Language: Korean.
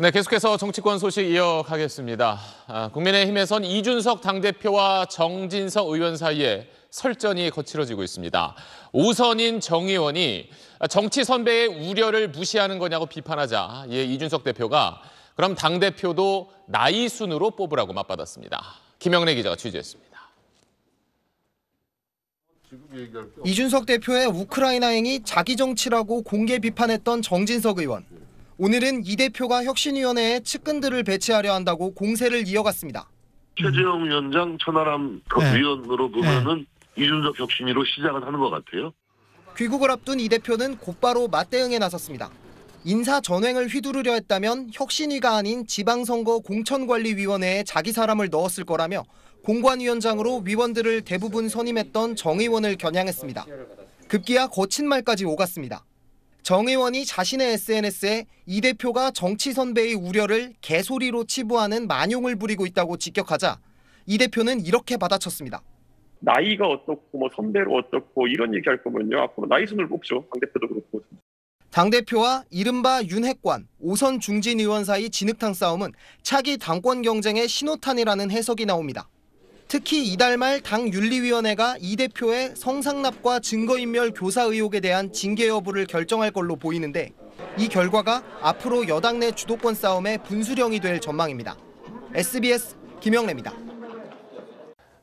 네, 계속해서 정치권 소식 이어가겠습니다. 아, 국민의힘에선 이준석 당대표와 정진석 의원 사이에 설전이 거칠어지고 있습니다. 오선인 정 의원이 정치 선배의 우려를 무시하는 거냐고 비판하자 예, 이준석 대표가 그럼 당대표도 나이 순으로 뽑으라고 맞받았습니다. 김영래 기자가 취재했습니다. 이준석 대표의 우크라이나행이 자기 정치라고 공개 비판했던 정진석 의원. 오늘은 이 대표가 혁신위원회에 측근들을 배치하려 한다고 공세를 이어갔습니다. 최재형 음. 위원장, 천하람 그 네. 위원으로 보면은 네. 이준석 혁신위로 시작을 하는 것 같아요. 귀국을 앞둔 이 대표는 곧바로 맞대응에 나섰습니다. 인사 전횡을 휘두르려 했다면 혁신위가 아닌 지방선거 공천관리위원회에 자기 사람을 넣었을 거라며 공관위원장으로 위원들을 대부분 선임했던 정 의원을 겨냥했습니다. 급기야 거친 말까지 오갔습니다. 정 의원이 자신의 SNS에 이 대표가 정치 선배의 우려를 개소리로 치부하는 만용을 부리고 있다고 직격하자 이 대표는 이렇게 받아쳤습니다. 나이가 어떻고 뭐 선배로 어떻고 이런 얘기할 거면요 앞으로 나이 순을 뽑죠 당 대표도 그렇고. 당 대표와 이른바 윤핵관 오선 중진 의원 사이 진흙탕 싸움은 차기 당권 경쟁의 신호탄이라는 해석이 나옵니다. 특히 이달 말 당 윤리위원회가 이 대표의 성상납과 증거인멸 교사 의혹에 대한 징계 여부를 결정할 걸로 보이는데 이 결과가 앞으로 여당 내 주도권 싸움의 분수령이 될 전망입니다. SBS 김영래입니다.